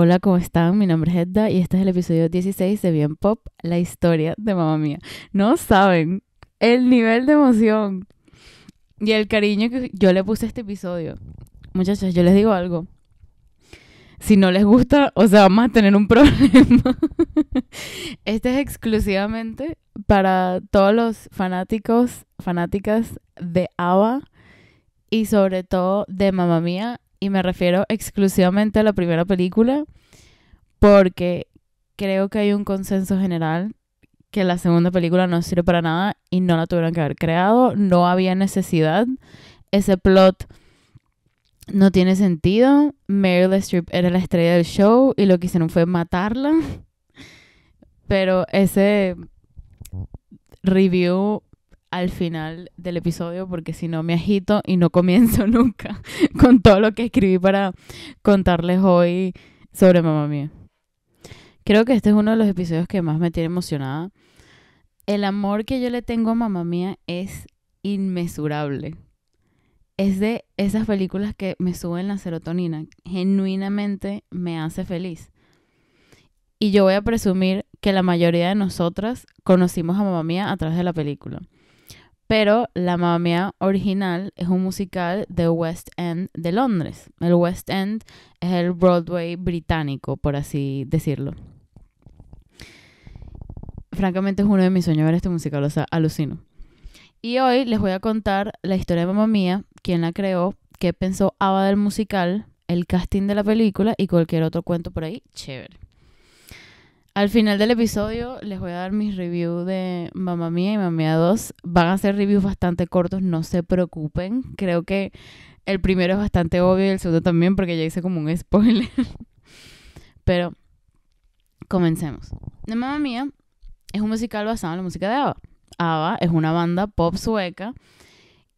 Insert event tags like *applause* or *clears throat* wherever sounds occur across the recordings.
Hola, ¿cómo están? Mi nombre es Edda y este es el episodio 16 de Bien Pop, la historia de mamá mía. No saben el nivel de emoción y el cariño que yo le puse a este episodio. Muchachos, yo les digo algo. Si no les gusta, o sea, vamos a tener un *laughs* problema. este es exclusivamente para todos los fanáticos, fanáticas de ABBA y sobre todo de Mamá Mía y me refiero exclusivamente a la primera película, porque creo que hay un consenso general que la segunda película no sirve para nada y no la tuvieron que haber creado, no había necesidad, ese plot no tiene sentido, Meryl Streep era la estrella del show y lo que hicieron fue matarla, *laughs* pero ese review al final del episodio porque si no me agito y no comienzo *laughs* nunca con todo lo que escribí para contarles hoy sobre mamá mía. Creo que este es uno de los episodios que más me tiene emocionada. El amor que yo le tengo a mamá mía es inmesurable. Es de esas películas que me suben la serotonina. Genuinamente me hace feliz. Y yo voy a presumir que la mayoría de nosotras conocimos a mamá mía a través de la película. Pero La mamá Mía original es un musical de West End de Londres. El West End es el Broadway británico, por así decirlo. Francamente es uno de mis sueños ver este musical, o sea, alucino. Y hoy les voy a contar la historia de mamá Mía, quién la creó, qué pensó Ava del musical, el casting de la película y cualquier otro cuento por ahí. Chévere. Al final del episodio les voy a dar mis reviews de Mamá Mía y Mía 2. Van a ser reviews bastante cortos, no se preocupen. Creo que el primero es bastante obvio y el segundo también porque ya hice como un spoiler. *laughs* Pero comencemos. De Mamá Mía es un musical basado en la música de ABBA. ABBA es una banda pop sueca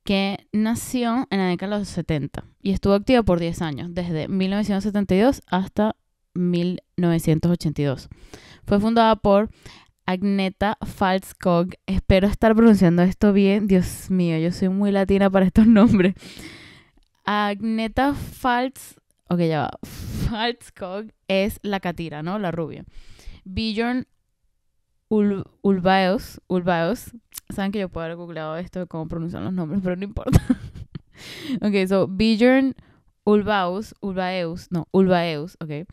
que nació en la década de los 70 y estuvo activa por 10 años, desde 1972 hasta 1982. Fue fundada por Agneta Falskog. Espero estar pronunciando esto bien. Dios mío, yo soy muy latina para estos *laughs* nombres. Agneta Falzkog okay ya Falskog es la catira, ¿no? La rubia. Bjorn Ulbaeus. Saben que yo puedo haber googleado esto de cómo pronuncian los nombres, pero no importa. *laughs* ok, so Bjorn Ulvaeus. Ulvaeus. No, Ulbaeus, ok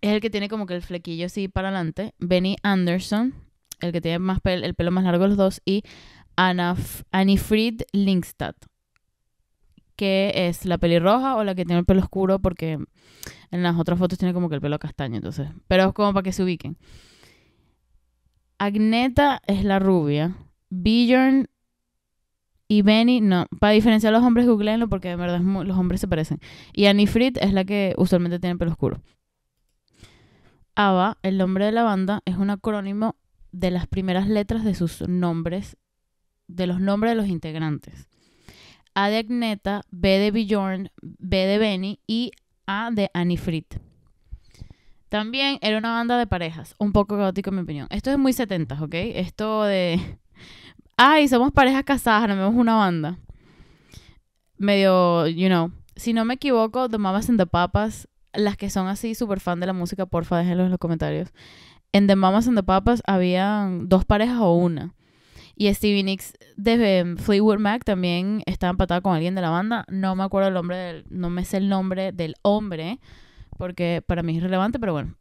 es el que tiene como que el flequillo así para adelante. Benny Anderson, el que tiene más el pelo más largo de los dos. Y Anna Anifrid Linkstad, que es la pelirroja o la que tiene el pelo oscuro, porque en las otras fotos tiene como que el pelo castaño, entonces. Pero es como para que se ubiquen. Agneta es la rubia. Bjorn y Benny, no. Para diferenciar a los hombres, googleenlo porque de verdad los hombres se parecen. Y Anifrid es la que usualmente tiene el pelo oscuro el nombre de la banda, es un acrónimo de las primeras letras de sus nombres, de los nombres de los integrantes. A de Agneta, B de Bjorn, B de Benny y A de Annie Frit. También era una banda de parejas, un poco caótico en mi opinión. Esto es muy 70, ¿ok? Esto de... *laughs* Ay, somos parejas casadas, vemos una banda. Medio, you know. Si no me equivoco, The Mamas and the Papas las que son así súper fan de la música, porfa, déjenlo en los comentarios. En The Mamas and the Papas habían dos parejas o una. Y Stevie Nicks de Fleetwood Mac también estaba empatada con alguien de la banda. No me acuerdo el nombre del, no me sé el nombre del hombre, porque para mí es relevante pero bueno.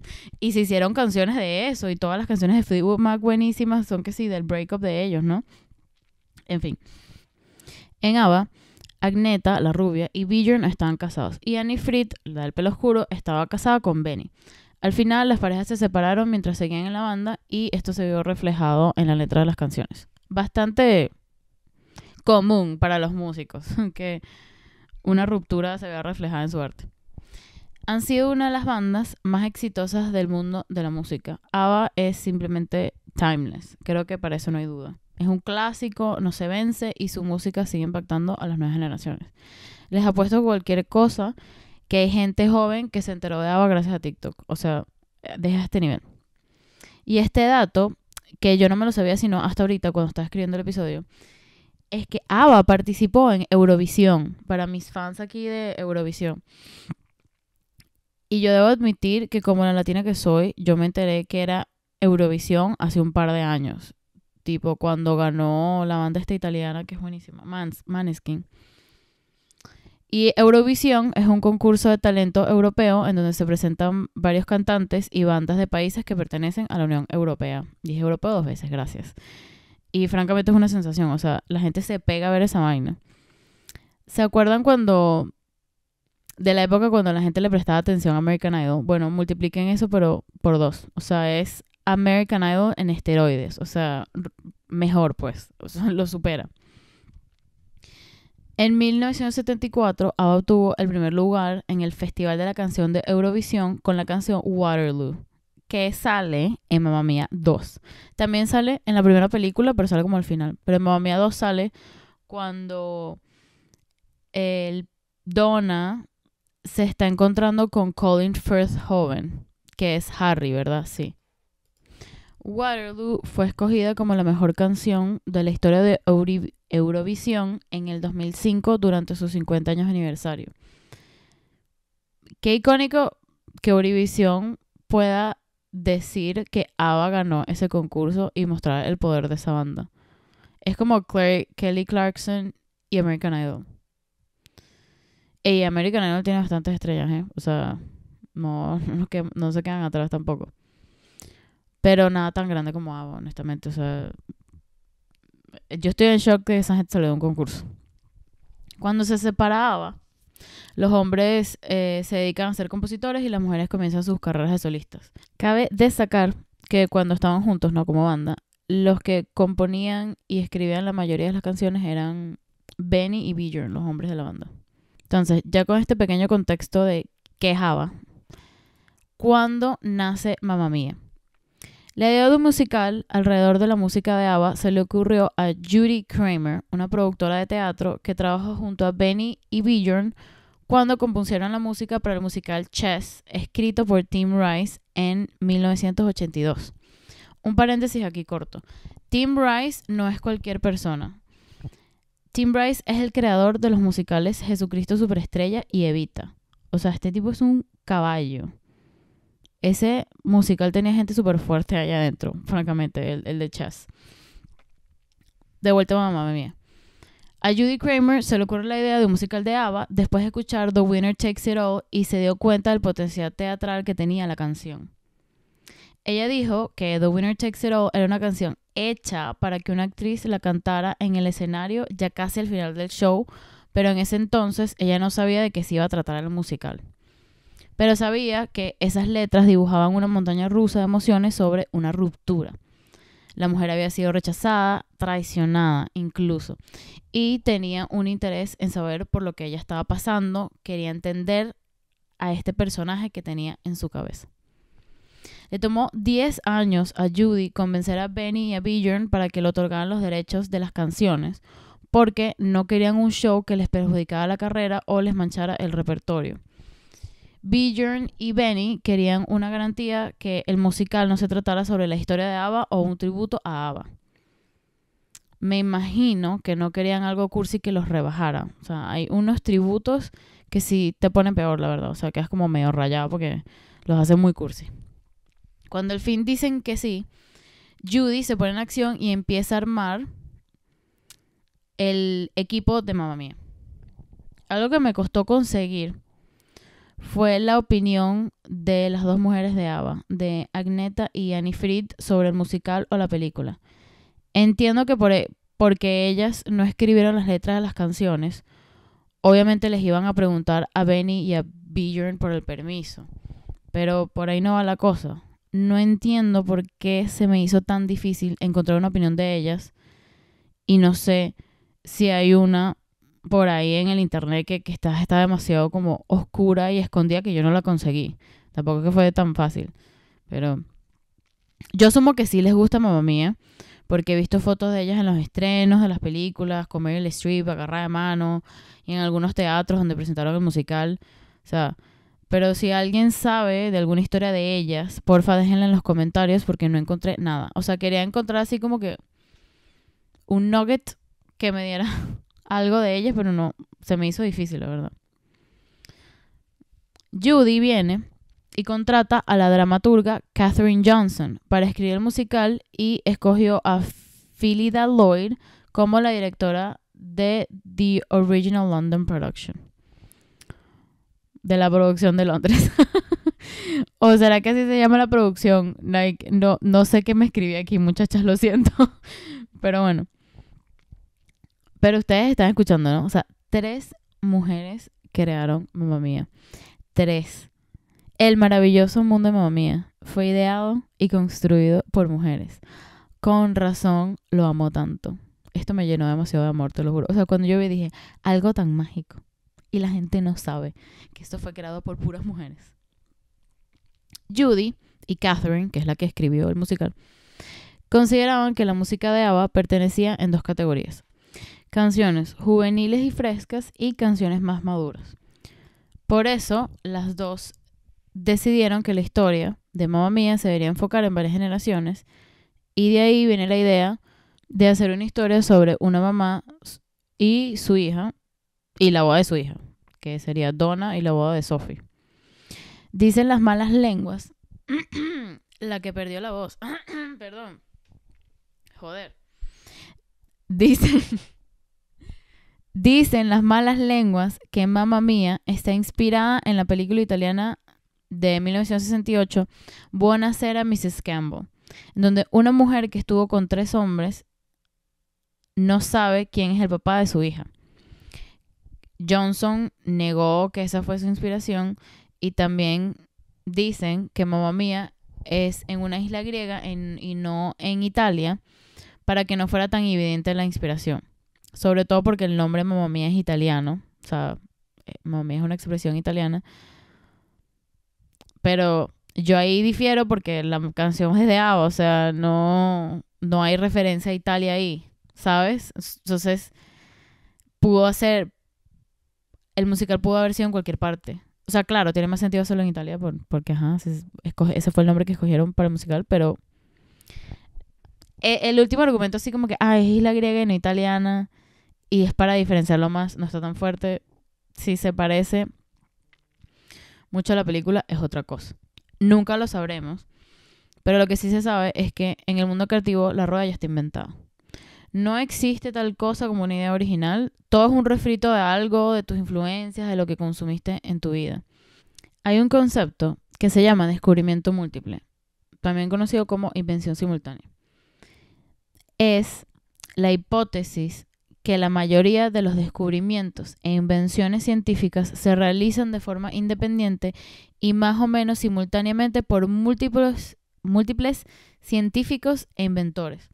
*laughs* y se hicieron canciones de eso, y todas las canciones de Fleetwood Mac buenísimas son que sí, del breakup de ellos, ¿no? En fin. En ABBA Agneta, la rubia, y Bjorn estaban casados, y Annie Frit, la del pelo oscuro, estaba casada con Benny. Al final, las parejas se separaron mientras seguían en la banda, y esto se vio reflejado en la letra de las canciones. Bastante común para los músicos *laughs* que una ruptura se vea reflejada en su arte. Han sido una de las bandas más exitosas del mundo de la música. ABBA es simplemente timeless, creo que para eso no hay duda. Es un clásico, no se vence y su música sigue impactando a las nuevas generaciones. Les apuesto cualquier cosa que hay gente joven que se enteró de ABBA gracias a TikTok. O sea, eh, deja este nivel. Y este dato, que yo no me lo sabía sino hasta ahorita cuando estaba escribiendo el episodio, es que ABBA participó en Eurovisión, para mis fans aquí de Eurovisión. Y yo debo admitir que como la latina que soy, yo me enteré que era Eurovisión hace un par de años. Tipo cuando ganó la banda esta italiana, que es buenísima, Mans, Y Eurovisión es un concurso de talento europeo en donde se presentan varios cantantes y bandas de países que pertenecen a la Unión Europea. Dije europeo dos veces, gracias. Y francamente es una sensación, o sea, la gente se pega a ver esa vaina. ¿Se acuerdan cuando... De la época cuando la gente le prestaba atención a American Idol? Bueno, multipliquen eso, pero por dos. O sea, es American Idol en esteroides. O sea, mejor pues, *laughs* lo supera. En 1974, ABBA obtuvo el primer lugar en el Festival de la Canción de Eurovisión con la canción Waterloo, que sale en Mamma Mía 2. También sale en la primera película, pero sale como al final. Pero en Mamma Mía 2 sale cuando el Donna se está encontrando con Colin Firth Joven, que es Harry, ¿verdad? Sí. Waterloo fue escogida como la mejor canción de la historia de Eurovisión en el 2005 durante sus 50 años de aniversario. Qué icónico que Eurovisión pueda decir que ABBA ganó ese concurso y mostrar el poder de esa banda. Es como Kelly Clarkson y American Idol. Y American Idol tiene bastantes estrellas, ¿eh? O sea, no, *laughs* no se quedan atrás tampoco. Pero nada tan grande como Ava, honestamente. O yo estoy en shock que esa gente se le un concurso. Cuando se separaba, los hombres eh, se dedican a ser compositores y las mujeres comienzan sus carreras de solistas. Cabe destacar que cuando estaban juntos, no como banda, los que componían y escribían la mayoría de las canciones eran Benny y Bjorn, los hombres de la banda. Entonces, ya con este pequeño contexto de quejaba, ¿cuándo nace Mamá Mía? La idea de un musical alrededor de la música de ABBA se le ocurrió a Judy Kramer, una productora de teatro que trabajó junto a Benny y Bjorn cuando compusieron la música para el musical Chess, escrito por Tim Rice en 1982. Un paréntesis aquí corto. Tim Rice no es cualquier persona. Tim Rice es el creador de los musicales Jesucristo Superestrella y Evita. O sea, este tipo es un caballo ese musical tenía gente súper fuerte allá adentro, francamente, el, de Chaz. De vuelta a mamá mía. A Judy Kramer se le ocurre la idea de un musical de ABBA después de escuchar The Winner Takes It All y se dio cuenta del potencial teatral que tenía la canción. Ella dijo que The Winner Takes It All era una canción hecha para que una actriz la cantara en el escenario ya casi al final del show, pero en ese entonces ella no sabía de qué se iba a tratar el musical pero sabía que esas letras dibujaban una montaña rusa de emociones sobre una ruptura. La mujer había sido rechazada, traicionada incluso, y tenía un interés en saber por lo que ella estaba pasando, quería entender a este personaje que tenía en su cabeza. Le tomó 10 años a Judy convencer a Benny y a Bjorn para que le otorgaran los derechos de las canciones, porque no querían un show que les perjudicara la carrera o les manchara el repertorio. Bjorn y Benny querían una garantía que el musical no se tratara sobre la historia de ABBA o un tributo a ABBA. Me imagino que no querían algo cursi que los rebajara. O sea, hay unos tributos que sí te ponen peor, la verdad. O sea, es como medio rayado porque los hacen muy cursi. Cuando al fin dicen que sí, Judy se pone en acción y empieza a armar el equipo de Mamma Mía. Algo que me costó conseguir fue la opinión de las dos mujeres de Ava, de Agneta y Annie Fried, sobre el musical o la película. Entiendo que por, e, porque ellas no escribieron las letras de las canciones, obviamente les iban a preguntar a Benny y a Bjorn por el permiso, pero por ahí no va la cosa. No entiendo por qué se me hizo tan difícil encontrar una opinión de ellas y no sé si hay una por ahí en el internet que, está, demasiado como oscura y escondida que yo no la conseguí. Tampoco que fue tan fácil. Pero yo asumo que sí les gusta Mamá Mía, porque he visto fotos de ellas en los estrenos de las películas, comer el strip, agarrada de mano, y en algunos teatros donde presentaron el musical. O sea, pero si alguien sabe de alguna historia de ellas, porfa déjenla en los comentarios porque no encontré nada. O sea, quería encontrar así como que un nugget que me diera algo de ellas, pero no, se me hizo difícil, la verdad. Judy viene y contrata a la dramaturga Katherine Johnson para escribir el musical y escogió a Phyllida Lloyd como la directora de The Original London Production. De la producción de Londres. *laughs* ¿O será que así se llama la producción? no, no sé qué me escribí aquí, muchachas, lo siento. *laughs* Pero bueno. Pero ustedes están escuchando, ¿no? O sea, tres mujeres crearon Mamma Mía. Tres. El maravilloso mundo de Mamma Mía fue ideado y construido por mujeres. Con razón lo amo tanto. Esto me llenó demasiado de amor, te lo juro. O sea, cuando yo vi dije, algo tan mágico. Y la gente no sabe que esto fue creado por puras mujeres. Judy y Catherine, que es la que escribió el musical, consideraban que la música de ABBA pertenecía en dos categorías, canciones juveniles y frescas y canciones más maduras. Por eso, las dos decidieron que la historia de Mamma Mía se debería enfocar en varias generaciones y de ahí viene la idea de hacer una historia sobre una mamá y su hija y la boda de su hija, que sería Donna y la boda de Sophie. Dicen las malas lenguas, *clears throat* la que perdió la voz, *clears throat* perdón, joder, dicen... Dicen las malas lenguas que Mamma Mía está inspirada en la película italiana de 1968, Buonasera Mrs. Campbell, donde una mujer que estuvo con tres hombres no sabe quién es el papá de su hija. Johnson negó que esa fue su inspiración y también dicen que Mamma Mía es en una isla griega y no en Italia para que no fuera tan evidente la inspiración sobre todo porque el nombre Mamma es italiano, o sea, eh, Mamma es una expresión italiana. Pero yo ahí difiero porque la canción es de Ava o sea, no, no hay referencia a Italia ahí, ¿sabes? Entonces, pudo hacer, el musical pudo haber sido en cualquier parte. O sea, claro, tiene más sentido solo en Italia por, porque, ajá, ese fue el nombre que escogieron para el musical, pero eh, el, último argumento así como que, ah es isla griega y no italiana y es para diferenciarlo más, no está tan fuerte, si se parece mucho a la película es otra cosa. Nunca lo sabremos, pero lo que sí se sabe es que en el mundo creativo la rueda ya está inventada. No existe tal cosa como una idea original, todo es un refrito de algo, de tus influencias, de lo que consumiste en tu vida. Hay un concepto que se llama descubrimiento múltiple, también conocido como invención simultánea. Es la hipótesis que la mayoría de los descubrimientos e invenciones científicas se realizan de forma independiente y más o menos simultáneamente por múltiples, múltiples científicos e inventores.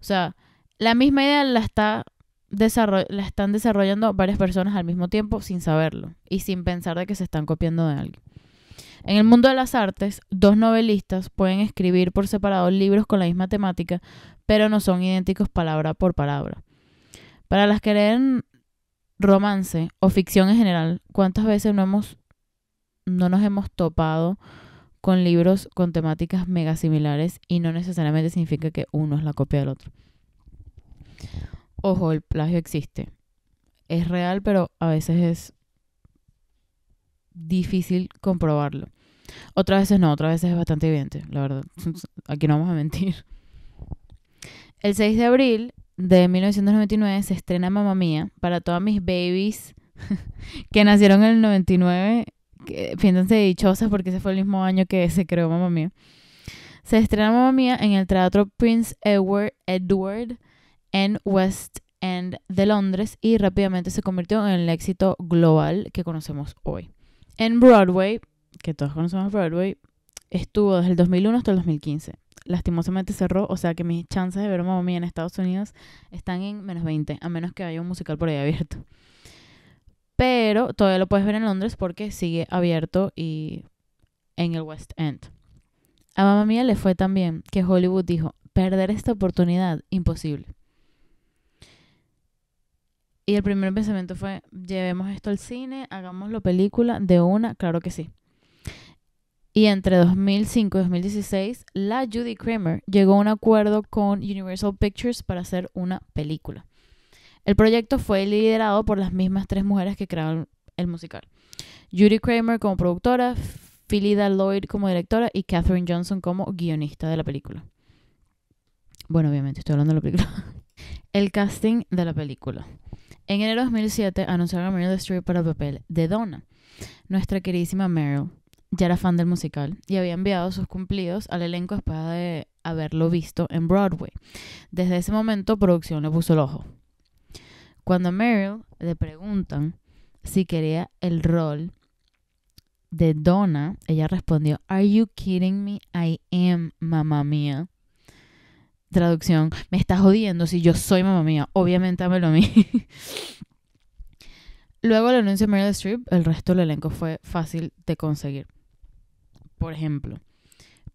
O sea, la misma idea la, la están desarrollando varias personas al mismo tiempo sin saberlo y sin pensar de que se están copiando de alguien. En el mundo de las artes, dos novelistas pueden escribir por separado libros con la misma temática, pero no son idénticos palabra por palabra. Para las que leen romance o ficción en general, ¿cuántas veces no hemos no nos hemos topado con libros con temáticas mega similares y no necesariamente significa que uno es la copia del otro? Ojo, el plagio existe. Es real, pero a veces es difícil comprobarlo. Otras veces no, otras veces es bastante evidente, la verdad. *laughs* Aquí no vamos a mentir. El 6 de abril de 1999 se estrena Mamá Mía para todas mis babies *laughs* que nacieron en el 99. dichosas porque ese fue el mismo año que se creó Mamá Mía. Se estrena Mamá Mía en el Teatro Prince Edward, Edward en West End de Londres y rápidamente se convirtió en el éxito global que conocemos hoy. En Broadway, que todos conocemos Broadway, estuvo desde el 2001 hasta el 2015. Lastimosamente cerró, o sea que mis chances de ver mamá Mía en Estados Unidos están en menos 20, a menos que haya un musical por ahí abierto. Pero todavía lo puedes ver en Londres porque sigue abierto y en el West End. A mamá Mía le fue tan bien que Hollywood dijo, perder esta oportunidad, imposible. Y el primer pensamiento fue, llevemos esto al cine, hagámoslo película de una, claro que sí. Y entre 2005 y 2016, la Judy Kramer llegó a un acuerdo con Universal Pictures para hacer una película. El proyecto fue liderado por las mismas tres mujeres que crearon el musical. Judy Kramer como productora, Phyllida Lloyd como directora y Katherine Johnson como guionista de la película. Bueno, obviamente estoy hablando de la película. *laughs* El casting de la película. En enero de 2007 anunciaron a Meryl Streep para el papel de Donna, nuestra queridísima Meryl ya era fan del musical y había enviado sus cumplidos al elenco después de haberlo visto en Broadway. Desde ese momento, producción le puso el ojo. Cuando a Meryl le preguntan si quería el rol de Donna, ella respondió, Are you kidding me? I am, mamá mía. Traducción, me estás jodiendo si yo soy mamá mía. Obviamente dámelo a mí. *laughs* Luego el anuncio de Meryl Streep, el resto del elenco fue fácil de conseguir. Por ejemplo,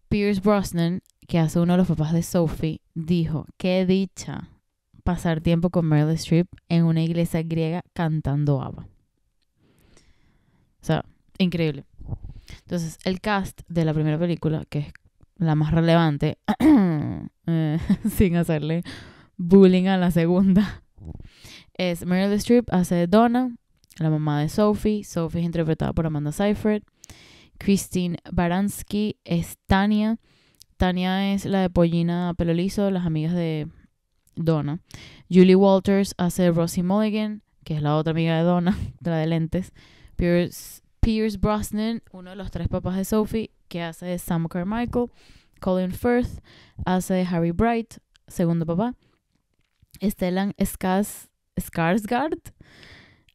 Pierce Brosnan, que hace uno de los papás de Sophie, dijo, qué dicha pasar tiempo con Meryl Streep en una iglesia griega cantando ava O sea, increíble. Entonces, el cast de la primera película, que es la más relevante, *coughs* eh, *laughs* sin hacerle bullying a la segunda, es Meryl Streep hace de Donna, la mamá de Sophie. Sophie es interpretada por Amanda Seyfried. Christine Baranski es Tania. Tania es la de Pollina Pelo Liso, las amigas de Donna. Julie Walters hace Rosie Mulligan, que es la otra amiga de Donna, *laughs* la de lentes. Pierce, Brosnan, uno de los tres papás de Sophie, que hace de Sam Carmichael. Colin Firth hace Harry Bright, segundo papá. Stellan Skarsgård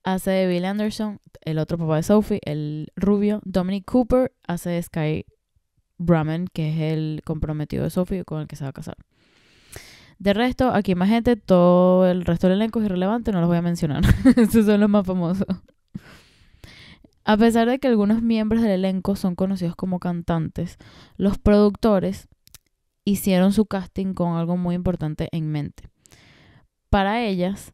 hace de Bill Anderson, el otro papá de Sophie, el rubio. Dominic Cooper hace de Sky Brahman, que es el comprometido de Sophie con el que se va a casar. De resto, aquí más gente, todo el resto del elenco es irrelevante, no los voy a mencionar. *laughs* Estos son los más famosos. A pesar de que algunos miembros del elenco son conocidos como cantantes, los productores hicieron su casting con algo muy importante en mente. Para ellas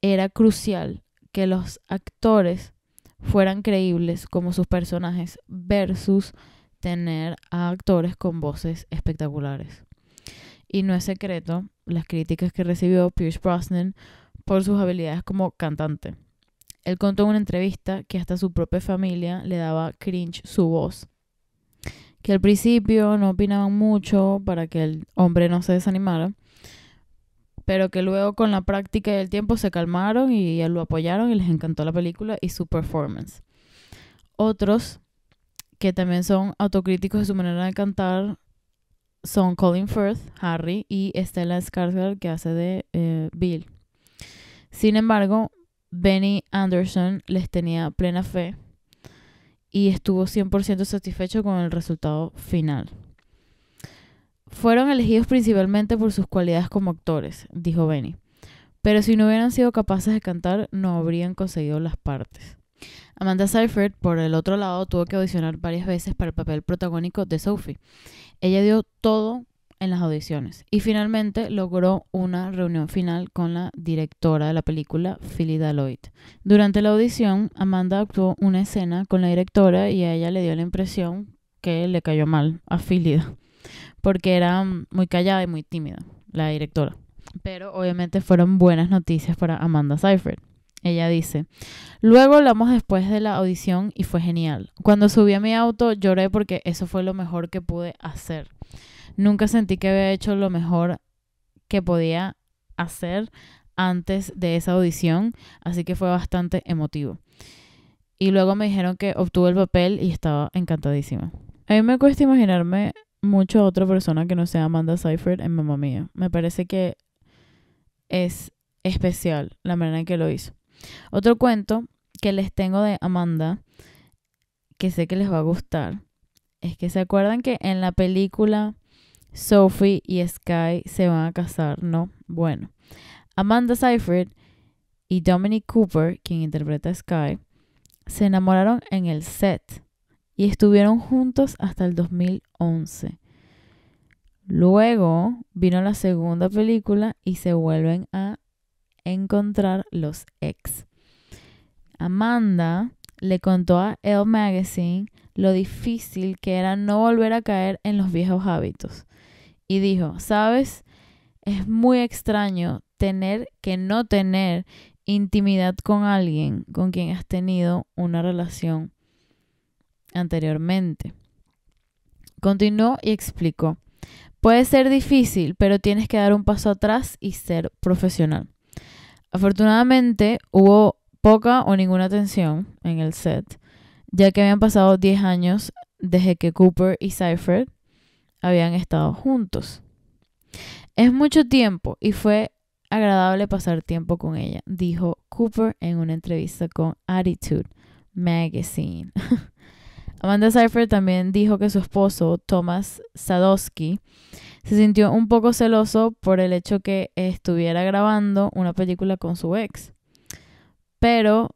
era crucial que los actores fueran creíbles como sus personajes versus tener a actores con voces espectaculares. Y no es secreto las críticas que recibió Pierce Brosnan por sus habilidades como cantante. Él contó en una entrevista que hasta su propia familia le daba cringe su voz. Que al principio no opinaban mucho para que el hombre no se desanimara, pero que luego con la práctica y el tiempo se calmaron y lo apoyaron y les encantó la película y su performance. Otros que también son autocríticos de su manera de cantar son Colin Firth, Harry y Stella Skarsgård que hace de eh, Bill. Sin embargo, Benny Anderson les tenía plena fe y estuvo 100% satisfecho con el resultado final. Fueron elegidos principalmente por sus cualidades como actores, dijo Benny. Pero si no hubieran sido capaces de cantar, no habrían conseguido las partes. Amanda Seyfried, por el otro lado, tuvo que audicionar varias veces para el papel protagónico de Sophie. Ella dio todo en las audiciones y finalmente logró una reunión final con la directora de la película, philida Lloyd. Durante la audición, Amanda actuó una escena con la directora y a ella le dio la impresión que le cayó mal a Philida porque era muy callada y muy tímida la directora. Pero obviamente fueron buenas noticias para Amanda Seyfried. Ella dice, luego hablamos después de la audición y fue genial. Cuando subí a mi auto lloré porque eso fue lo mejor que pude hacer. Nunca sentí que había hecho lo mejor que podía hacer antes de esa audición, así que fue bastante emotivo. Y luego me dijeron que obtuve el papel y estaba encantadísima. A mí me cuesta imaginarme mucho otra persona que no sea Amanda Seyfried en Mamma Mía. Me parece que es especial la manera en que lo hizo. Otro cuento que les tengo de Amanda, que sé que les va a gustar, es que se acuerdan que en la película Sophie y Sky se van a casar, ¿no? Bueno, Amanda Seyfried y Dominic Cooper, quien interpreta a Sky, se enamoraron en el set y estuvieron juntos hasta el 2011. Luego vino la segunda película y se vuelven a encontrar los ex. Amanda le contó a Elle Magazine lo difícil que era no volver a caer en los viejos hábitos. Y dijo, sabes, es muy extraño tener que no tener intimidad con alguien con quien has tenido una relación anteriormente. Continuó y explicó, puede ser difícil, pero tienes que dar un paso atrás y ser profesional. Afortunadamente hubo poca o ninguna tensión en el set, ya que habían pasado 10 años desde que Cooper y Cypher habían estado juntos. Es mucho tiempo y fue agradable pasar tiempo con ella, dijo Cooper en una entrevista con Attitude Magazine. *laughs* Amanda Seyfried también dijo que su esposo, Thomas Sadowski, se sintió un poco celoso por el hecho que estuviera grabando una película con su ex. Pero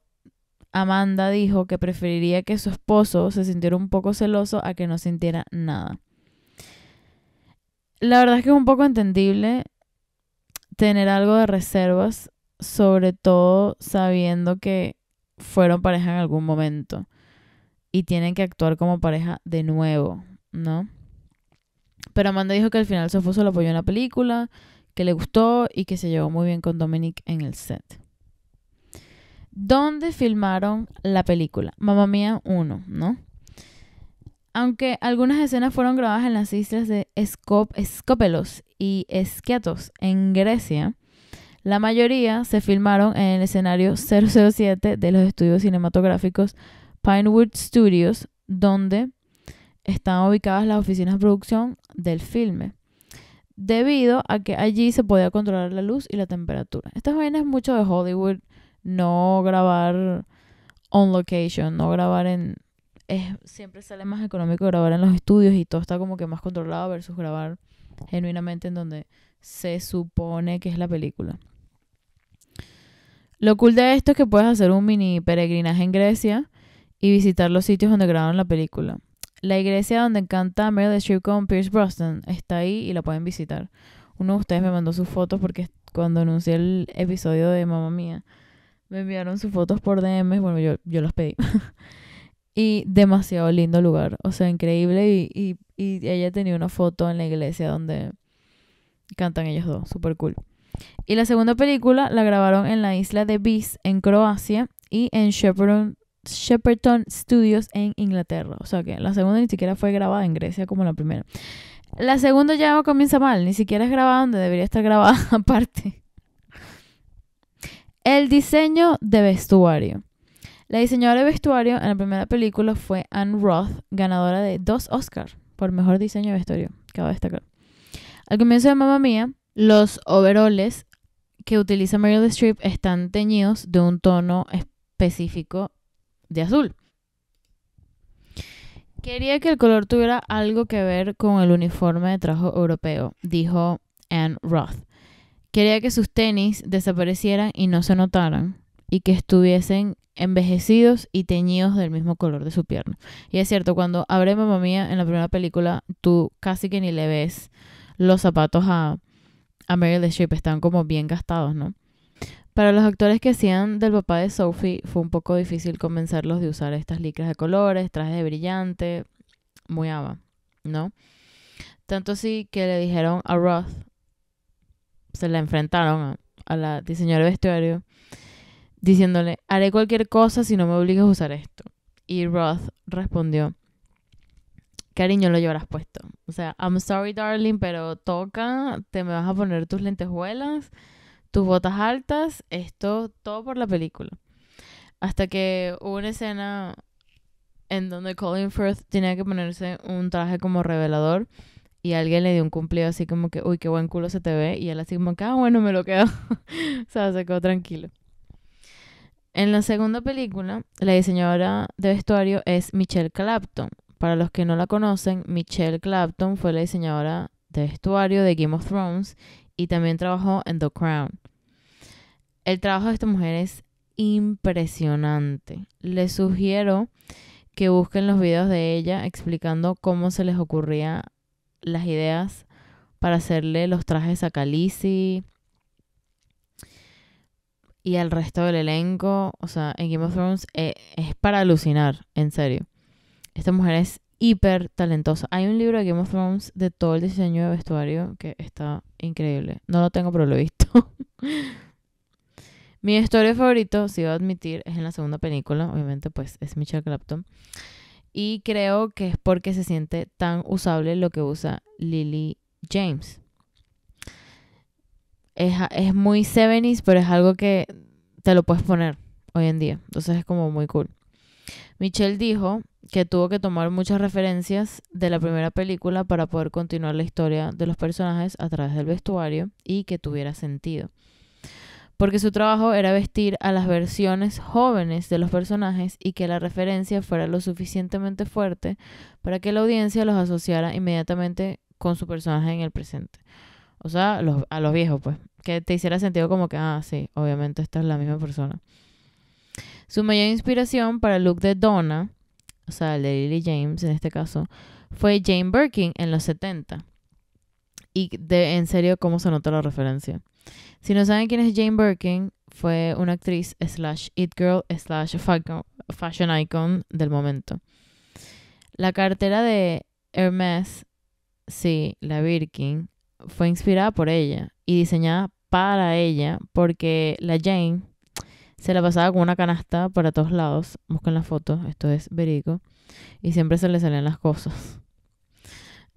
Amanda dijo que preferiría que su esposo se sintiera un poco celoso a que no sintiera nada. La verdad es que es un poco entendible tener algo de reservas, sobre todo sabiendo que fueron pareja en algún momento y tienen que actuar como pareja de nuevo, ¿no? Pero Amanda dijo que al final su esposo lo apoyó en la película, que le gustó y que se llevó muy bien con Dominic en el set. ¿Dónde filmaron la película? Mamá Mía 1, ¿no? Aunque algunas escenas fueron grabadas en las islas de Skopelos y Esquiatos en Grecia, la mayoría se filmaron en el escenario 007 de los estudios cinematográficos Pinewood Studios, donde están ubicadas las oficinas de producción del filme, debido a que allí se podía controlar la luz y la temperatura. Estas vainas es mucho de Hollywood, no grabar on location, no grabar en... siempre sale más económico grabar en los estudios y todo está como que más controlado versus grabar genuinamente en donde se supone que es la película. Lo cool de esto es que puedes hacer un mini peregrinaje en Grecia y visitar los sitios donde grabaron la película. La iglesia donde canta Meryl de con Pierce Brosnan está ahí y la pueden visitar. Uno de ustedes me mandó sus fotos porque cuando anuncié el episodio de Mamma Mía, me enviaron sus fotos por DM. Bueno, yo, yo las pedí. *laughs* y demasiado lindo lugar. O sea, increíble. Y, y, y, ella tenía una foto en la iglesia donde cantan ellos dos. Súper cool. Y la segunda película la grabaron en la isla de Vis, en Croacia, y en Shepperton, Shepperton Studios en Inglaterra. O sea que la segunda ni siquiera fue grabada en Grecia como la primera. La segunda ya comienza mal, ni siquiera es grabada donde debería estar grabada *laughs* aparte. El diseño de vestuario. La diseñadora de vestuario en la primera película fue Anne Roth, ganadora de dos Oscars por mejor diseño de vestuario, cabe destacar. Al comienzo de Mamma Mia, los overoles que utiliza Meryl Streep están teñidos de un tono específico de azul. Quería que el color tuviera algo que ver con el uniforme de trajo europeo, dijo Anne Roth. Quería que sus tenis desaparecieran y no se notaran, y que estuviesen envejecidos y teñidos del mismo color de su pierna. Y es cierto, cuando abre mamá Mía en la primera película, tú casi que ni le ves los zapatos a, a Meryl Streep, están como bien gastados, ¿no? Para los actores que hacían del papá de Sophie fue un poco difícil convencerlos de usar estas licras de colores, trajes de brillante, muy ava, ¿no? Tanto así que le dijeron a Roth, se la enfrentaron a, la diseñadora de vestuario, diciéndole, haré cualquier cosa si no me obligas a usar esto. Y Roth respondió, cariño, lo llevarás puesto. O sea, I'm sorry darling, pero toca, te me vas a poner tus lentejuelas tus botas altas, esto todo por la película. Hasta que hubo una escena en donde Colin Firth tenía que ponerse un traje como revelador y alguien le dio un cumplido así como que, uy, qué buen culo se te ve. Y él así como que, ah, bueno, me lo quedo. *laughs* o sea, se quedó tranquilo. En la segunda película, la diseñadora de vestuario es Michelle Clapton. Para los que no la conocen, Michelle Clapton fue la diseñadora de vestuario de Game of Thrones y también trabajó en The Crown. El trabajo de esta mujer es impresionante. Les sugiero que busquen los videos de ella explicando cómo se les ocurría las ideas para hacerle los trajes a Khaleesi y al resto del elenco. O sea, en Game of Thrones eh, es para alucinar, en serio. Esta mujer es hiper talentosa. Hay un libro de Game of Thrones de todo el diseño de vestuario que está increíble. No lo tengo, pero lo he visto. *laughs* Mi historia favorito, si voy a admitir, es en la segunda película. Obviamente, pues es Michelle Clapton. Y creo que es porque se siente tan usable lo que usa Lily James. Es, muy 70 pero es algo que te lo puedes poner hoy en día. Entonces es como muy cool. Michelle dijo que tuvo que tomar muchas referencias de la primera película para poder continuar la historia de los personajes a través del vestuario y que tuviera sentido. Porque su trabajo era vestir a las versiones jóvenes de los personajes y que la referencia fuera lo suficientemente fuerte para que la audiencia los asociara inmediatamente con su personaje en el presente. O sea, a los viejos, pues. Que te hiciera sentido como que, ah, sí, obviamente esta es la misma persona. Su mayor inspiración para el look de Donna o sea, el de Lily James en este caso, fue Jane Birkin en los 70. Y de, en serio, ¿cómo se nota la referencia? Si no saben quién es Jane Birkin, fue una actriz slash it girl slash fashion icon del momento. La cartera de Hermes, sí, la Birkin, fue inspirada por ella y diseñada para ella porque la Jane se la pasaba con una canasta para todos lados. Busquen la foto, esto es verídico. Y siempre se le salían las cosas.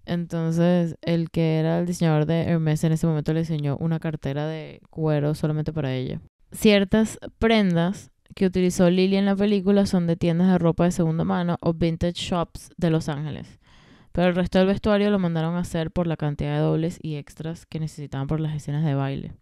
Entonces, el que era el diseñador de Hermes en ese momento le diseñó una cartera de cuero solamente para ella. Ciertas prendas que utilizó Lily en la película son de tiendas de ropa de segunda mano o vintage shops de Los Ángeles. Pero el resto del vestuario lo mandaron a hacer por la cantidad de dobles y extras que necesitaban por las escenas de baile.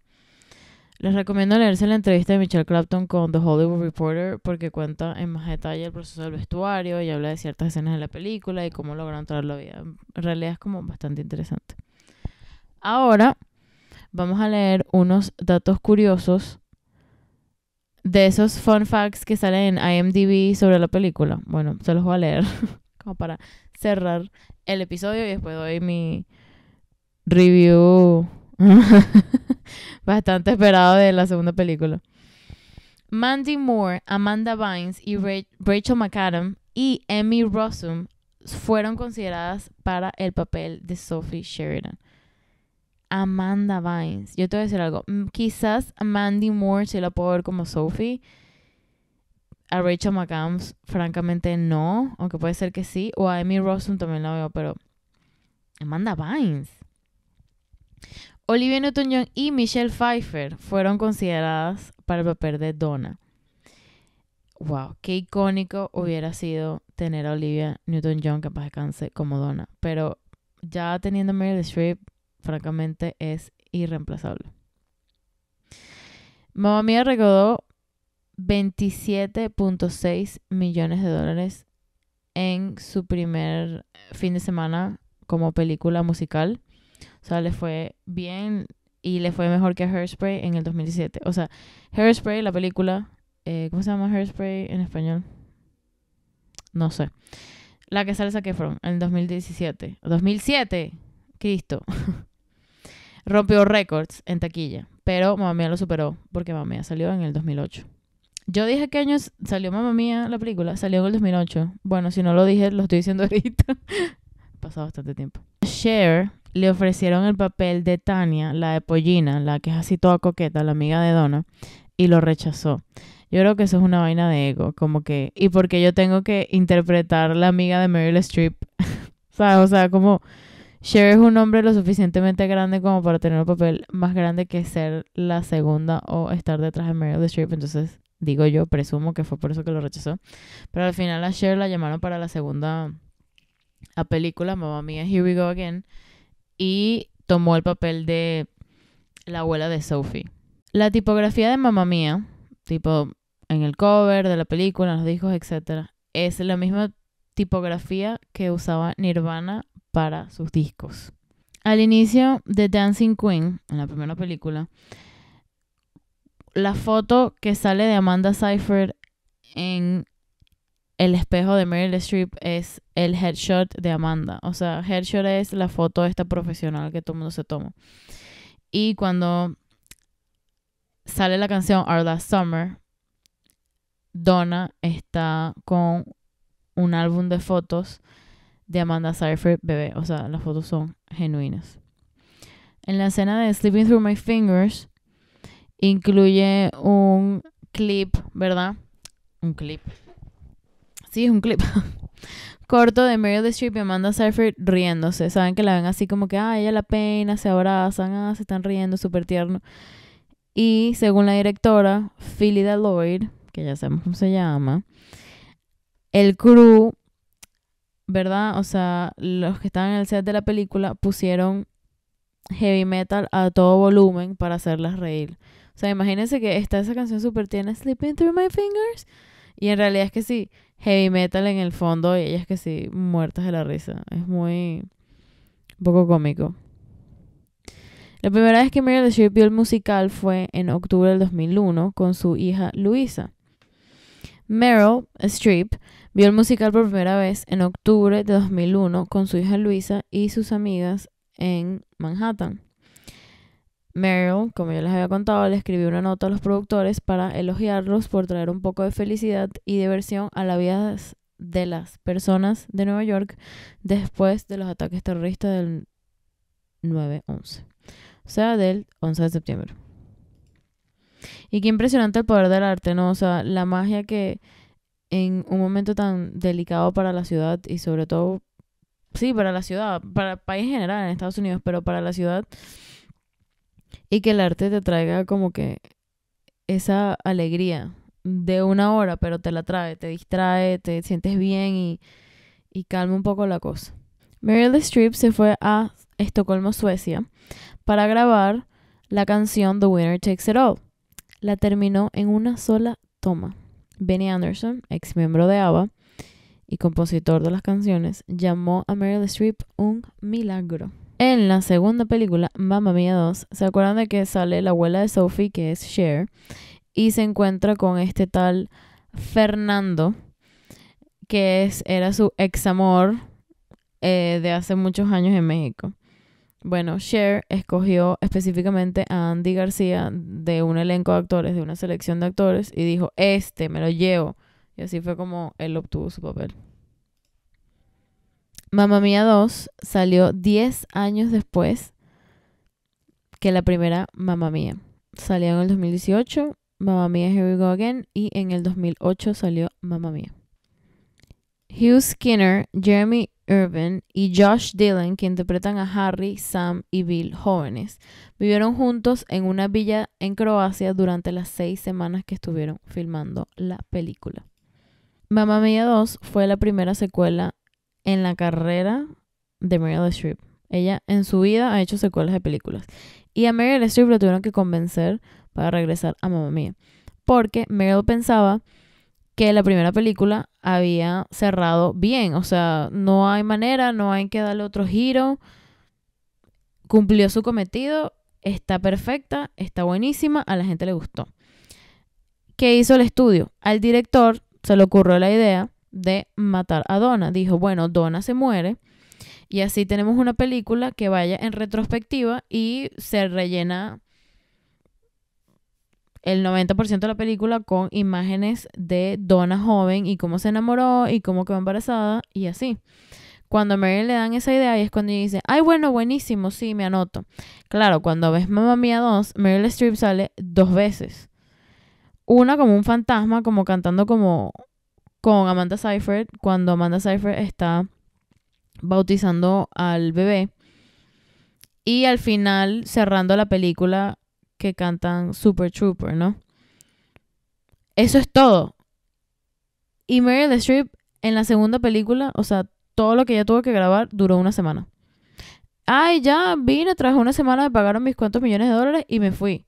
Les recomiendo leerse la entrevista de Michelle Clapton con The Hollywood Reporter porque cuenta en más detalle el proceso del vestuario y habla de ciertas escenas de la película y cómo lograron la vida. En realidad es como bastante interesante. Ahora vamos a leer unos datos curiosos de esos fun facts que salen en IMDb sobre la película. Bueno, se los voy a leer *laughs* como para cerrar el episodio y después doy mi review *laughs* Bastante esperado de la segunda película. Mandy Moore, Amanda Bynes y mm. Rachel McAdam y Emmy Rossum fueron consideradas para el papel de Sophie Sheridan. Amanda Bynes. Yo te voy a decir algo. Mm, quizás a Mandy Moore Se la puedo ver como Sophie. A Rachel McAdams, francamente, no. Aunque puede ser que sí. O a Emmy Rossum también la veo, pero... Amanda Bynes. Olivia Newton-John y Michelle Pfeiffer fueron consideradas para el papel de Donna. Wow, qué icónico hubiera sido tener a Olivia Newton-John capaz de cáncer como Donna, pero ya teniendo a Meryl Streep, francamente es irreemplazable. Mamma Mía recaudó 27.6 millones de dólares en su primer fin de semana como película musical o sea, le fue bien y le fue mejor que Hairspray en el 2017. O sea, Hairspray, la película, eh, ¿cómo se llama Hairspray en español? No sé. La que sale Saque from en el 2017. 2007, Cristo. *laughs* Rompió récords en taquilla, pero Mamma Mía lo superó porque Mamma Mía salió en el 2008. Yo dije que años salió mamá Mía la película, salió en el 2008. Bueno, si no lo dije, lo estoy diciendo *laughs* ahorita. Pasó bastante tiempo. Share le ofrecieron el papel de Tania, la de Pollina, la que es así toda coqueta, la amiga de Donna, y lo rechazó. Yo creo que eso es una vaina de ego, como que, y porque yo tengo que interpretar la amiga de Meryl Streep, *laughs* ¿sabes? O sea, como Cher es un hombre lo suficientemente grande como para tener un papel más grande que ser la segunda o estar detrás de Meryl Streep, entonces digo yo, presumo que fue por eso que lo rechazó. Pero al final a Cher la llamaron para la segunda a película, Mamá Mía, Here We Go Again y tomó el papel de la abuela de Sophie. La tipografía de Mamá Mía, tipo en el cover de la película, en los discos, etc., es la misma tipografía que usaba Nirvana para sus discos. Al inicio de Dancing Queen, en la primera película, la foto que sale de Amanda Seyfried en el espejo de Meryl Streep es el headshot de Amanda. O sea, headshot es la foto esta profesional que todo el mundo se toma. Y cuando sale la canción Our Last Summer, Donna está con un álbum de fotos de Amanda Seyfried bebé. O sea, las fotos son genuinas. En la escena de Sleeping Through My Fingers incluye un clip, ¿verdad? Un clip Sí, es un clip. *laughs* Corto de Meryl Streep y Amanda Seyfried riéndose. Saben que la ven así como que, ah, ella la pena se abrazan, ah, se están riendo, súper tierno. Y según la directora, Phyllida Lloyd, que ya sabemos cómo se llama, el crew, ¿verdad? O sea, los que estaban en el set de la película pusieron heavy metal a todo volumen para hacerlas reír. O sea, imagínense que está esa canción súper tierna... Sleeping Through My Fingers. Y en realidad es que sí, heavy metal en el fondo y ellas que sí, muertas de la risa. Es muy... un poco cómico. La primera vez que Meryl Streep vio el musical fue en octubre del 2001 con su hija Luisa. Meryl Streep vio el musical por primera vez en octubre de 2001 con su hija Luisa y sus amigas en Manhattan. Meryl, como yo les había contado, le escribió una nota a los productores para elogiarlos por traer un poco de felicidad y diversión a la vida de las personas de Nueva York después de los ataques terroristas del 9-11, o sea, del 11 de septiembre. Y qué impresionante el poder del arte, ¿no? O sea, la magia que en un momento tan delicado para la ciudad y sobre todo, sí, para la ciudad, para el país en general en Estados Unidos, pero para la ciudad y que el arte te traiga como que esa alegría de una hora, pero te la trae, te distrae, te sientes bien y, y calma un poco la cosa. Meryl Streep se fue a Estocolmo, Suecia, para grabar la canción The Winner Takes It All. La terminó en una sola toma. Benny Anderson, ex miembro de ABBA y compositor de las canciones, llamó a Meryl Streep un milagro. En la segunda película, Mamma Mía 2, ¿se acuerdan de que sale la abuela de Sophie, que es Cher, y se encuentra con este tal Fernando, que es, era su ex amor eh, de hace muchos años en México. Bueno, Cher escogió específicamente a Andy García de un elenco de actores, de una selección de actores, y dijo, este me lo llevo. Y así fue como él obtuvo su papel. Mamma Mía 2 salió 10 años después que la primera Mamma Mía. Salió en el 2018 Mamma Mía Here We Go Again y en el 2008 salió Mamma Mía. Hugh Skinner, Jeremy Irvin y Josh Dylan, que interpretan a Harry, Sam y Bill jóvenes, vivieron juntos en una villa en Croacia durante las seis semanas que estuvieron filmando la película. Mamma Mía 2 fue la primera secuela en la carrera de Meryl Streep. Ella en su vida ha hecho secuelas de películas. Y a Meryl Streep lo tuvieron que convencer para regresar a Mamma Mía. Porque Meryl pensaba que la primera película había cerrado bien. O sea, no hay manera, no hay que darle otro giro. Cumplió su cometido, está perfecta, está buenísima, a la gente le gustó. ¿Qué hizo el estudio? Al director se le ocurrió la idea de matar a Donna. Dijo, bueno, Donna se muere. Y así tenemos una película que vaya en retrospectiva y se rellena el 90% de la película con imágenes de Donna joven y cómo se enamoró y cómo quedó embarazada y así. Cuando a Mary le dan esa idea y es cuando dice, ay bueno, buenísimo, sí, me anoto. Claro, cuando ves Mamma Mía 2, Meryl Streep sale dos veces. Una como un fantasma, como cantando como con Amanda Seyfried cuando Amanda Seyfried está bautizando al bebé y al final cerrando la película que cantan Super Trooper, ¿no? Eso es todo. Y Meryl Strip en la segunda película, o sea, todo lo que ella tuvo que grabar duró una semana. Ay, ya vine, tras una semana me pagaron mis cuantos millones de dólares y me fui.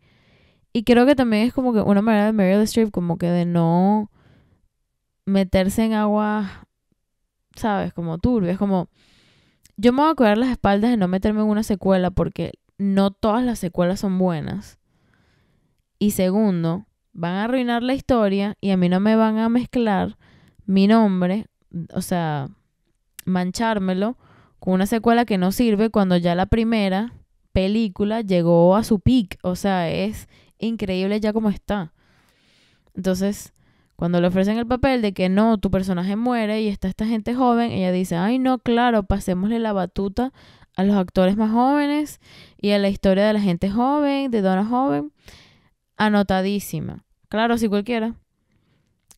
Y creo que también es como que una manera de Meryl Strip, como que de no meterse en agua, ¿sabes? Como turbia. Es como, yo me voy a cuidar las espaldas de no meterme en una secuela porque no todas las secuelas son buenas. Y segundo, van a arruinar la historia y a mí no me van a mezclar mi nombre, o sea, manchármelo con una secuela que no sirve cuando ya la primera película llegó a su peak. O sea, es increíble ya como está. Entonces, cuando le ofrecen el papel de que no, tu personaje muere y está esta gente joven, ella dice, ay no, claro, pasémosle la batuta a los actores más jóvenes y a la historia de la gente joven, de Donna joven, anotadísima. Claro, si cualquiera.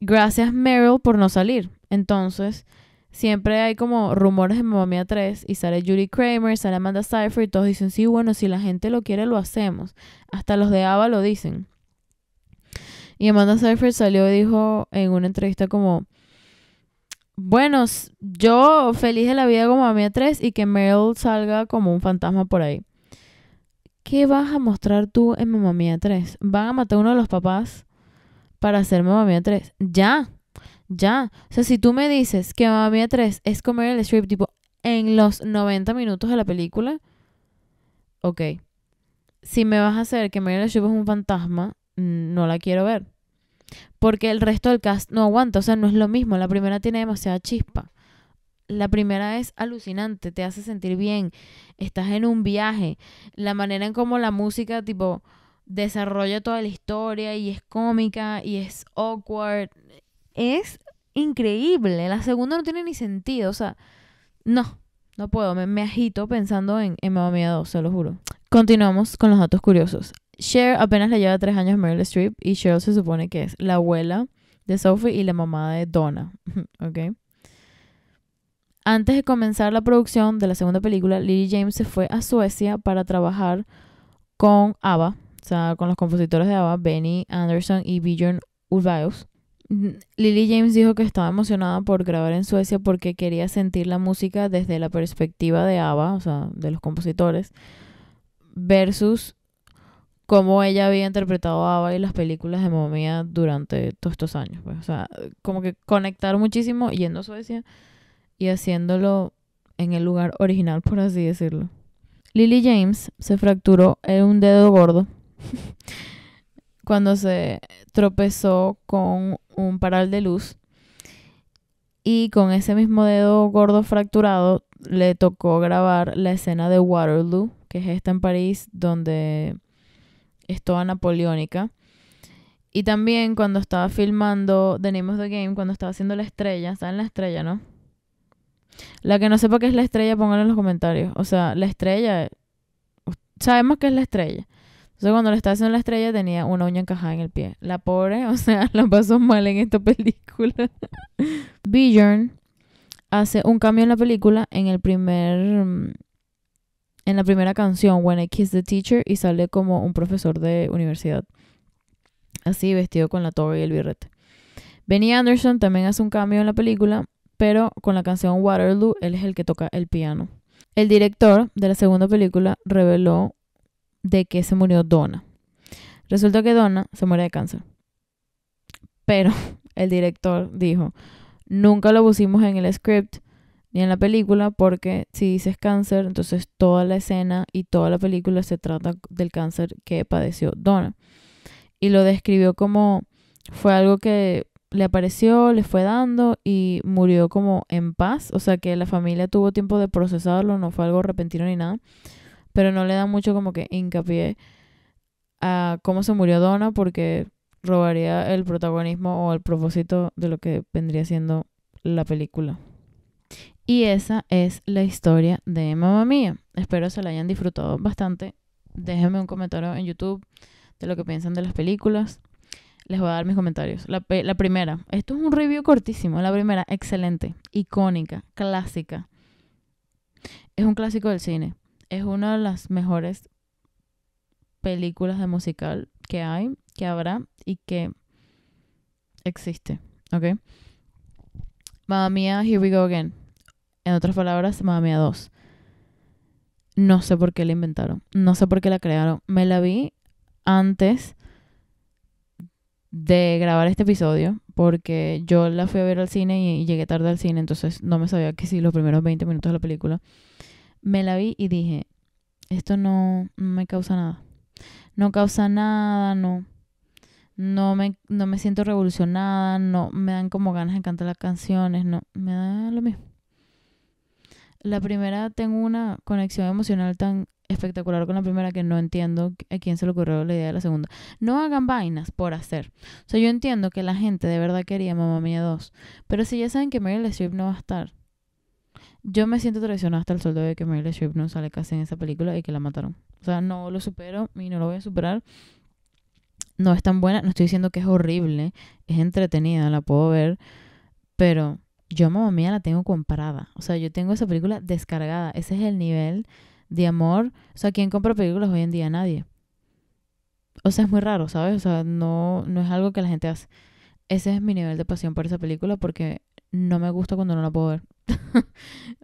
Gracias Meryl por no salir. Entonces, siempre hay como rumores de Mamma Mia 3 y sale Judy Kramer, sale Amanda Seyfried y todos dicen, sí, bueno, si la gente lo quiere, lo hacemos. Hasta los de Ava lo dicen. Y Amanda Seyfried salió y dijo en una entrevista como, bueno, yo feliz de la vida como Mía 3 y que Meryl salga como un fantasma por ahí. ¿Qué vas a mostrar tú en Mamá Mía 3? ¿Van a matar a uno de los papás para hacer Mamá Mía 3? Ya, ya. O sea, si tú me dices que Mamá Mía 3 es comer el strip tipo en los 90 minutos de la película, ok. Si me vas a hacer que Meryl Streep es un fantasma, no la quiero ver porque el resto del cast no aguanta, o sea, no es lo mismo, la primera tiene demasiada chispa. La primera es alucinante, te hace sentir bien, estás en un viaje, la manera en cómo la música tipo desarrolla toda la historia y es cómica y es awkward, es increíble, la segunda no tiene ni sentido, o sea, no, no puedo, me, agito pensando en, Mamma Mia 2, se lo juro. Continuamos con los datos curiosos. Cher apenas le lleva tres años a Meryl Streep y Cheryl se supone que es la abuela de Sophie y la mamá de Donna. *laughs* ¿Ok? Antes de comenzar la producción de la segunda película, Lily James se fue a Suecia para trabajar con ABBA, o sea, con los compositores de ABBA, Benny Anderson y Björn Ulvaeus. Lily James dijo que estaba emocionada por grabar en Suecia porque quería sentir la música desde la perspectiva de ABBA, o sea, de los compositores, versus cómo ella había interpretado a Ava y las películas de momia durante todos estos años. Pues. O sea, como que conectar muchísimo yendo a Suecia y haciéndolo en el lugar original, por así decirlo. Lily James se fracturó en un dedo gordo *laughs* cuando se tropezó con un paral de luz y con ese mismo dedo gordo fracturado le tocó grabar la escena de Waterloo, que es esta en París, donde es toda napoleónica. Y también cuando estaba filmando The Name of the Game, cuando estaba haciendo la estrella, ¿saben la estrella, no? La que no sepa qué es la estrella, pónganlo en los comentarios. O sea, la estrella, sabemos que es la estrella. Entonces cuando le estaba haciendo la estrella tenía una uña encajada en el pie. La pobre, *laughs* o sea, la pasó mal en esta película. *laughs* Bjorn hace un cambio en la película en el primer mm, en la primera canción, When I Kiss the Teacher, y sale como un profesor de universidad. Así, vestido con la toga y el birrete. Benny Anderson también hace un cambio en la película, pero con la canción Waterloo, él es el que toca el piano. El director de la segunda película reveló de que se murió Donna. Resulta que Donna se muere de cáncer. Pero *laughs* el director dijo, nunca lo pusimos en el script, ni en la película, porque si dices cáncer, entonces toda la escena y toda la película se trata del cáncer que padeció Donna. Y lo describió como fue algo que le apareció, le fue dando y murió como en paz, o sea que la familia tuvo tiempo de procesarlo, no fue algo repentino ni nada, pero no le da mucho como que hincapié a cómo se murió Donna porque robaría el protagonismo o el propósito de lo que vendría siendo la película. Y esa es la historia de Mamá Mía. Espero se la hayan disfrutado bastante. Déjenme un comentario en YouTube de lo que piensan de las películas. Les voy a dar mis comentarios. La, primera, esto es un review cortísimo. La primera, excelente, icónica, clásica. Es un clásico del cine. Es una de las mejores películas de musical que hay, que habrá y que existe. ¿Ok? Mamma mía, here we go again. En otras palabras, a dos. No sé por qué la inventaron. No sé por qué la crearon. Me la vi antes de grabar este episodio porque yo la fui a ver al cine y llegué tarde al cine, entonces no me sabía que si los primeros 20 minutos de la película. Me la vi y dije, esto no, me causa nada. No causa nada, no. No me, no me siento revolucionada, no me dan como ganas de cantar las canciones, no, me da lo mismo la primera tengo una conexión emocional tan espectacular con la primera que no entiendo a quién se le ocurrió la idea de la segunda. No hagan vainas por hacer. O sea, yo entiendo que la gente de verdad quería Mamá Mía 2, pero si ya saben que Meryl Streep no va a estar, yo me siento traicionada hasta el sueldo de que Meryl Streep no sale casi en esa película y que la mataron. O sea, no lo supero y no lo voy a superar. No es tan buena, no estoy diciendo que es horrible, es entretenida, la puedo ver, pero yo mamá mía la tengo comprada. O sea, yo tengo esa película descargada. Ese es el nivel de amor. O sea, ¿quién compra películas hoy en día? Nadie. O sea, es muy raro, ¿sabes? O sea, no, no es algo que la gente hace. Ese es mi nivel de pasión por esa película porque no me gusta cuando no la puedo ver. *laughs*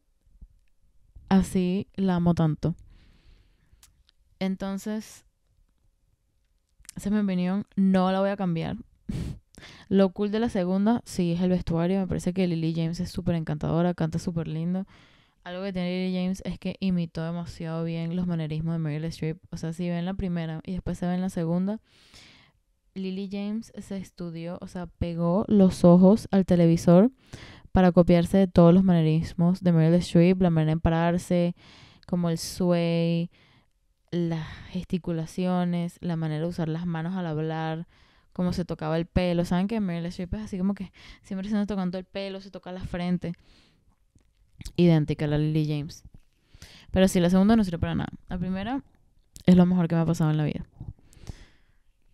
Así la amo tanto. Entonces, esa es mi opinión. No la voy a cambiar. *laughs* Lo cool de la segunda, sí, es el vestuario. Me parece que Lily James es súper encantadora, canta súper lindo. Algo que tiene Lily James es que imitó demasiado bien los manerismos de Meryl Streep. O sea, si ven la primera y después se ven la segunda, Lily James se estudió, o sea, pegó los ojos al televisor para copiarse de todos los manerismos de Meryl Streep, la manera de pararse, como el sway, las gesticulaciones, la manera de usar las manos al hablar como se tocaba el pelo. ¿Saben que así como que siempre se anda tocando el pelo, se toca la frente? Idéntica a la Lily James. Pero sí, la segunda no sirve para nada. La primera es lo mejor que me ha pasado en la vida.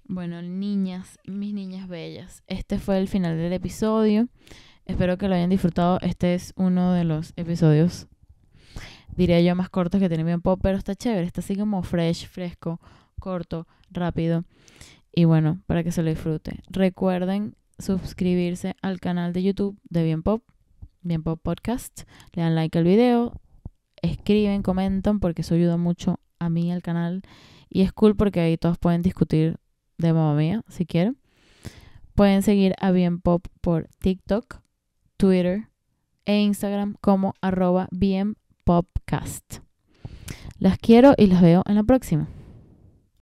Bueno, niñas, mis niñas bellas. Este fue el final del episodio. Espero que lo hayan disfrutado. Este es uno de los episodios, diría yo, más cortos que tiene bien pop, pero está chévere. Está así como fresh, fresco, corto, rápido. Y bueno, para que se lo disfrute. Recuerden suscribirse al canal de YouTube de Bien Pop, Bien Pop Podcast. Le dan like al video, escriben, comentan, porque eso ayuda mucho a mí al canal. Y es cool porque ahí todos pueden discutir de mamá mía, si quieren. Pueden seguir a Bien Pop por TikTok, Twitter e Instagram como arroba Bien Popcast. Las quiero y las veo en la próxima.